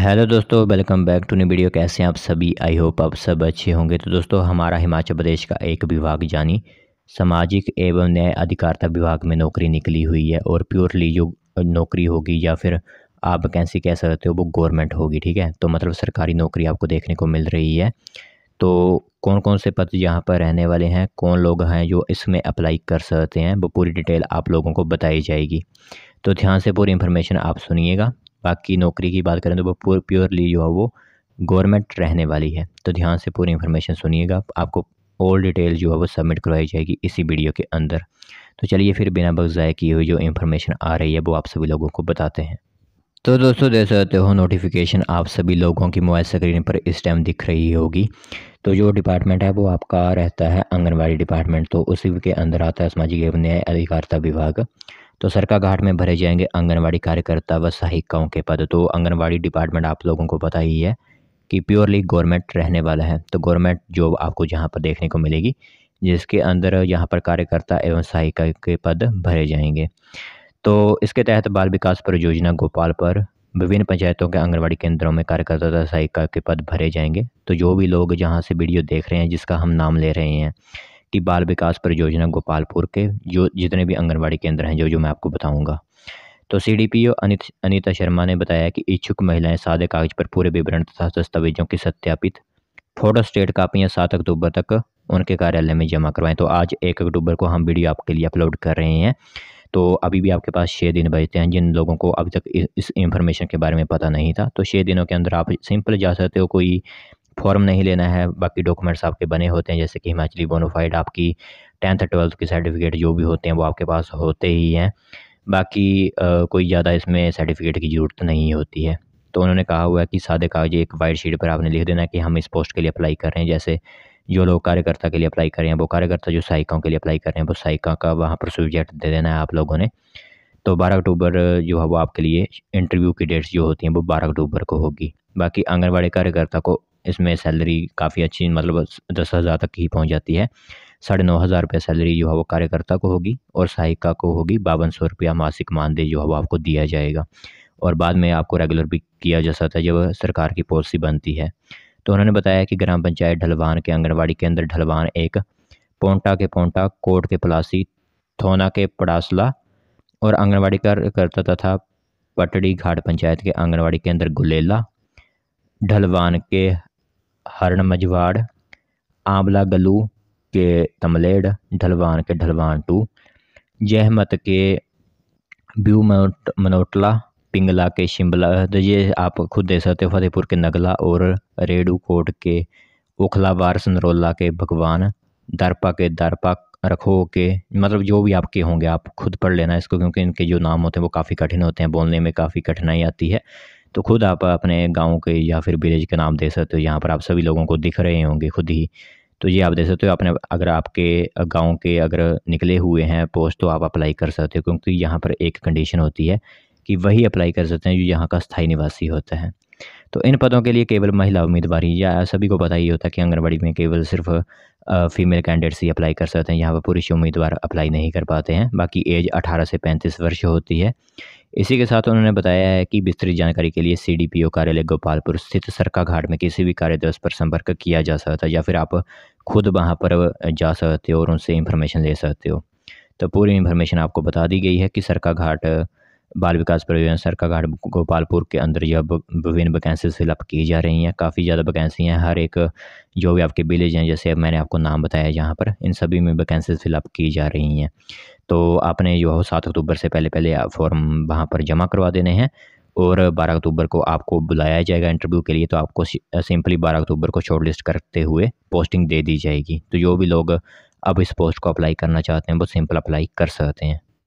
hello दोस्तों welcome back to new video कैसे हैं आप सभी आई होप आप सब अच्छे होंगे तो दोस्तों हमारा हिमाचल प्रदेश का एक विभाग जानी सामाजिक एवं न्याय अधिकारिता विभाग में नौकरी निकली हुई है और प्योरली जो नौकरी होगी या फिर आप कैसी कह सकते हो वो गवर्नमेंट होगी ठीक है तो मतलब सरकारी नौकरी आपको देखने को मिल रही है तो कौन कौन से पद यहाँ पर रहने वाले हैं कौन लोग हैं जो इसमें अप्लाई कर सकते हैं वो पूरी डिटेल आप लोगों को बताई जाएगी तो ध्यान से पूरी इन्फॉर्मेशन आप सुनिएगा बाकी नौकरी की बात करें तो वो प्योरली जो है वो गवर्नमेंट रहने वाली है तो ध्यान से पूरी इन्फॉर्मेशन सुनिएगा आपको ऑल डिटेल जो है वो सबमिट करवाई जाएगी इसी वीडियो के अंदर तो चलिए फिर बिना बग ज़ाय की हुई जो इन्फॉर्मेशन आ रही है वो आप सभी लोगों को बताते हैं तो दोस्तों देख सकते हो नोटिफिकेशन आप सभी लोगों की मोबाइल स्क्रीन पर इस टाइम दिख रही होगी तो जो डिपार्टमेंट है वो आपका रहता है आंगनबाड़ी डिपार्टमेंट तो उसी के अंदर आता है सामाजिक एवं न्याय अधिकारिता विभाग तो सरका घाट में भरे जाएंगे आंगनबाड़ी कार्यकर्ता व सहायिकाओं के पद तो आंगनबाड़ी डिपार्टमेंट आप लोगों को पता ही है कि प्योरली गवर्नमेंट रहने वाला है तो गवर्नमेंट जॉब आपको जहाँ पर देखने को मिलेगी जिसके अंदर यहाँ पर कार्यकर्ता एवं सहायिका के पद भरे जाएंगे तो इसके तहत बाल विकास परियोजना गोपाल पर विभिन्न पंचायतों के आंगनबाड़ी केंद्रों में कार्यकर्ता तथा सहायिका के पद भरे जाएंगे तो जो भी लोग जहाँ से वीडियो देख रहे हैं जिसका हम नाम ले रहे हैं कि बाल विकास परियोजना गोपालपुर के जो जितने भी आंगनबाड़ी केंद्र हैं जो जो मैं आपको बताऊँगा तो C D P O Anit Anita Sharma ने बताया कि इच्छुक महिलाएं सादे कागज पर पूरे विवरण तथा दस्तावेजों की सत्यापित फोटो स्टेट कापियाँ सात अक्टूबर तक उनके कार्यालय में जमा करवाएं तो आज एक अक्टूबर को हम वीडियो आपके लिए अपलोड कर रहे हैं तो अभी भी आपके पास छः दिन बचते हैं जिन लोगों को अभी तक इस इंफॉर्मेशन के बारे में पता नहीं था तो छः दिनों के अंदर आप सिंपल जा सकते हो कोई फॉर्म नहीं लेना है बाकी डॉक्यूमेंट्स आपके बने होते हैं जैसे कि हिमाचली बोनोफाइड आपकी टेंथ ट्वेल्थ के सर्टिफिकेट जो भी होते हैं वो आपके पास होते ही हैं बाकी आ, कोई ज़्यादा इसमें सर्टिफिकेट की ज़रूरत नहीं होती है तो उन्होंने कहा हुआ है कि सादे कागज एक वाइट शीट पर आपने लिख देना है कि हम इस पोस्ट के लिए अप्लाई कर रहे हैं जैसे जो लोग कार्यकर्ता के लिए अप्लाई कर रहे हैं वो कार्यकर्ता जो सहायिकाओं के लिए अप्लाई कर रहे हैं वो सहायिका का वहाँ पर सब्जेक्ट दे देना है आप लोगों ने तो बारह अक्टूबर जो है वो आपके लिए इंटरव्यू की डेट्स जो होती हैं वो बारह अक्टूबर को होगी बाकी आंगनबाड़ी कार्यकर्ता को इसमें सैलरी काफ़ी अच्छी मतलब दस हज़ार तक ही पहुंच जाती है साढ़े नौ हज़ार रुपये सैलरी जो है वो कार्यकर्ता को होगी और सहायिका को होगी बावन सौ रुपया मासिक मानदेय जो है वो आपको दिया जाएगा और बाद में आपको रेगुलर भी किया जा सकता है जब सरकार की पॉलिसी बनती है तो उन्होंने बताया कि ग्राम पंचायत ढलवान के आंगनबाड़ी केंद्र ढलवान एक पोंटा के पोंटा कोट के पलासी थोना के पड़ासला और आंगनबाड़ी कार्यकर्ता तथा पटड़ी घाट पंचायत के आंगनबाड़ी केंद्र गुलेला ढलवान के हरण मजवाड़ आंवला गलू के तमलेड ढलवान के ढलवान टू जहमत के ब्यू मनोटला पिंगला के शिमला तो ये आप खुद देख सकते हो फतेहपुर के नगला और रेडू कोट के बार सनरोला के भगवान दरपा के दरपा रखो के मतलब जो भी आपके होंगे आप खुद पढ़ लेना इसको क्योंकि इनके जो नाम होते हैं वो काफ़ी कठिन होते हैं बोलने में काफ़ी कठिनाई आती है तो खुद आप अपने गांव के या फिर विलेज के नाम दे सकते हो यहाँ पर आप सभी लोगों को दिख रहे होंगे खुद ही तो ये आप दे सकते हो अपने अगर आपके गांव के अगर निकले हुए हैं पोस्ट तो आप अप्लाई कर सकते हो क्योंकि यहाँ पर एक कंडीशन होती है कि वही अप्लाई कर सकते हैं जो यहाँ का स्थायी निवासी होता है तो इन पदों के लिए केवल महिला उम्मीदवार या सभी को पता ही होता है कि आंगनबाड़ी में केवल सिर्फ फीमेल कैंडिडेट्स ही अप्लाई कर सकते हैं यहाँ पर पुरुष उम्मीदवार अप्लाई नहीं कर पाते हैं बाकी एज 18 से 35 वर्ष होती है इसी के साथ उन्होंने बताया है कि विस्तृत जानकारी के लिए सी डी पी ओ कार्यालय गोपालपुर स्थित सरका घाट में किसी भी कार्य दिवस पर संपर्क किया जा सकता है या फिर आप खुद वहाँ पर जा सकते हो और उनसे इन्फॉर्मेशन ले सकते हो तो पूरी इन्फॉर्मेशन आपको बता दी गई है कि सरका घाट बाल विकास परियोजना सरकाघाट गोपालपुर के अंदर यह विभिन्न वैकेंसी फिलअप की जा रही हैं काफ़ी ज़्यादा वैकेंसी हैं हर एक जो भी आपके विलेज हैं जैसे मैंने आपको नाम बताया यहाँ पर इन सभी में वैकेंसी फिलअप की जा रही हैं तो आपने जो हो सात अक्टूबर से पहले पहले फॉर्म वहाँ पर जमा करवा देने हैं और 12 अक्टूबर को आपको बुलाया जाएगा इंटरव्यू के लिए तो आपको सिंपली 12 अक्टूबर को शॉर्ट लिस्ट करते हुए पोस्टिंग दे दी जाएगी तो जो भी लोग अब इस पोस्ट को अप्लाई करना चाहते हैं वो सिंपल अप्लाई कर सकते हैं